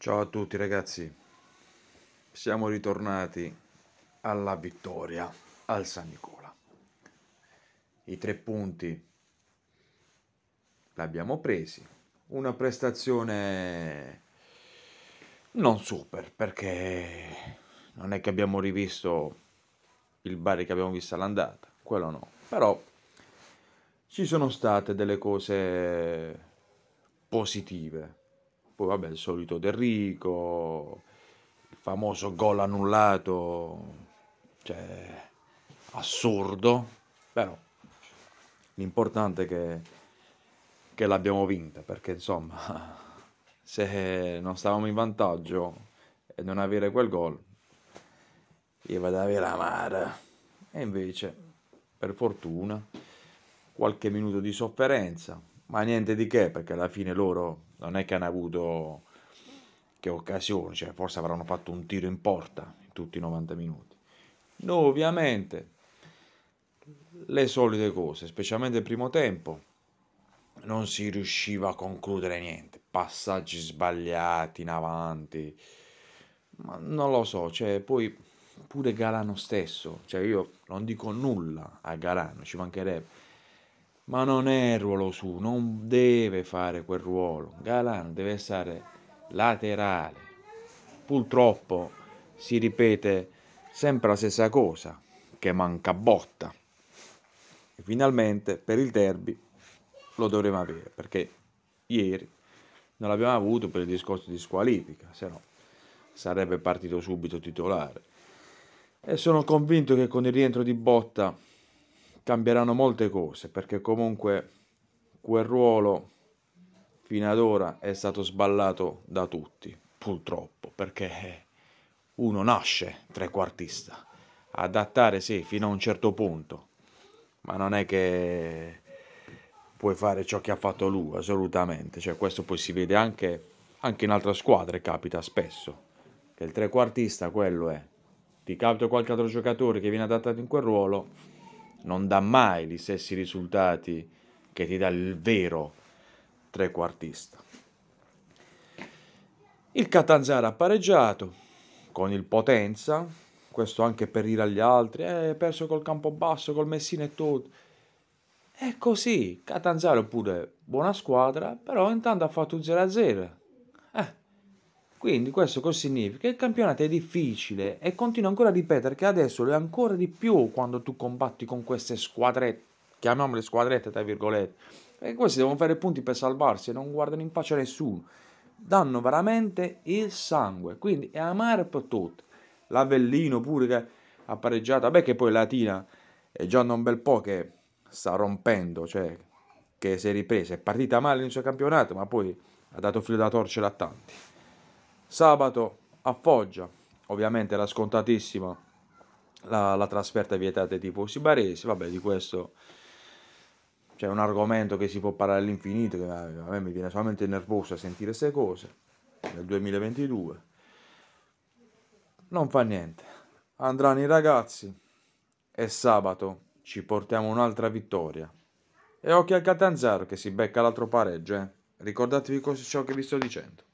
Ciao a tutti ragazzi, siamo ritornati alla vittoria al San Nicola. I tre punti l'abbiamo presi, una prestazione non super perché non è che abbiamo rivisto il Bari che abbiamo visto all'andata, quello no, però ci sono state delle cose positive poi vabbè, il solito Del Rico, il famoso gol annullato, cioè assurdo, però l'importante è che, che l'abbiamo vinta, perché insomma, se non stavamo in vantaggio e non avere quel gol, io vado a avere la mare. E invece, per fortuna, qualche minuto di sofferenza, ma niente di che perché alla fine loro non è che hanno avuto che occasione, cioè forse avranno fatto un tiro in porta in tutti i 90 minuti. Noi ovviamente le solite cose, specialmente il primo tempo, non si riusciva a concludere niente, passaggi sbagliati in avanti, ma non lo so, cioè poi pure Galano stesso, cioè io non dico nulla a Galano, ci mancherebbe ma non è il ruolo suo, non deve fare quel ruolo. Galan deve essere laterale. Purtroppo si ripete sempre la stessa cosa, che manca botta. E finalmente per il derby lo dovremo avere, perché ieri non l'abbiamo avuto per il discorso di squalifica, se no sarebbe partito subito titolare. E sono convinto che con il rientro di Botta cambieranno molte cose perché comunque quel ruolo fino ad ora è stato sballato da tutti, purtroppo, perché uno nasce trequartista, adattare sì fino a un certo punto, ma non è che puoi fare ciò che ha fatto lui assolutamente, cioè questo poi si vede anche, anche in altre squadre, capita spesso, che il trequartista quello è, ti capita qualche altro giocatore che viene adattato in quel ruolo, non dà mai gli stessi risultati che ti dà il vero trequartista. Il Catanzaro ha pareggiato con il Potenza, questo anche per dire agli altri, eh, perso col Campobasso, col Messina e tutto. È così, Catanzaro pure buona squadra, però intanto ha fatto un 0-0. Eh, quindi questo cosa significa? Che il campionato è difficile e continuo ancora a ripetere che adesso lo è ancora di più quando tu combatti con queste squadrette, chiamiamole squadrette tra virgolette, e questi devono fare punti per salvarsi e non guardano in faccia nessuno. Danno veramente il sangue, quindi è amare per tutti. L'Avellino pure che ha pareggiato, vabbè che poi Latina è già da un bel po' che sta rompendo, cioè che si è ripresa, è partita male nel suo campionato ma poi ha dato filo da torcere a tanti. Sabato a Foggia, ovviamente era scontatissima la, la trasferta vietata ai tifosi baresi, vabbè di questo c'è un argomento che si può parlare all'infinito, che a me mi viene solamente nervoso a sentire queste cose, nel 2022. Non fa niente, andranno i ragazzi e sabato ci portiamo un'altra vittoria. E occhio al Catanzaro che si becca l'altro pareggio, eh? ricordatevi ciò che vi sto dicendo.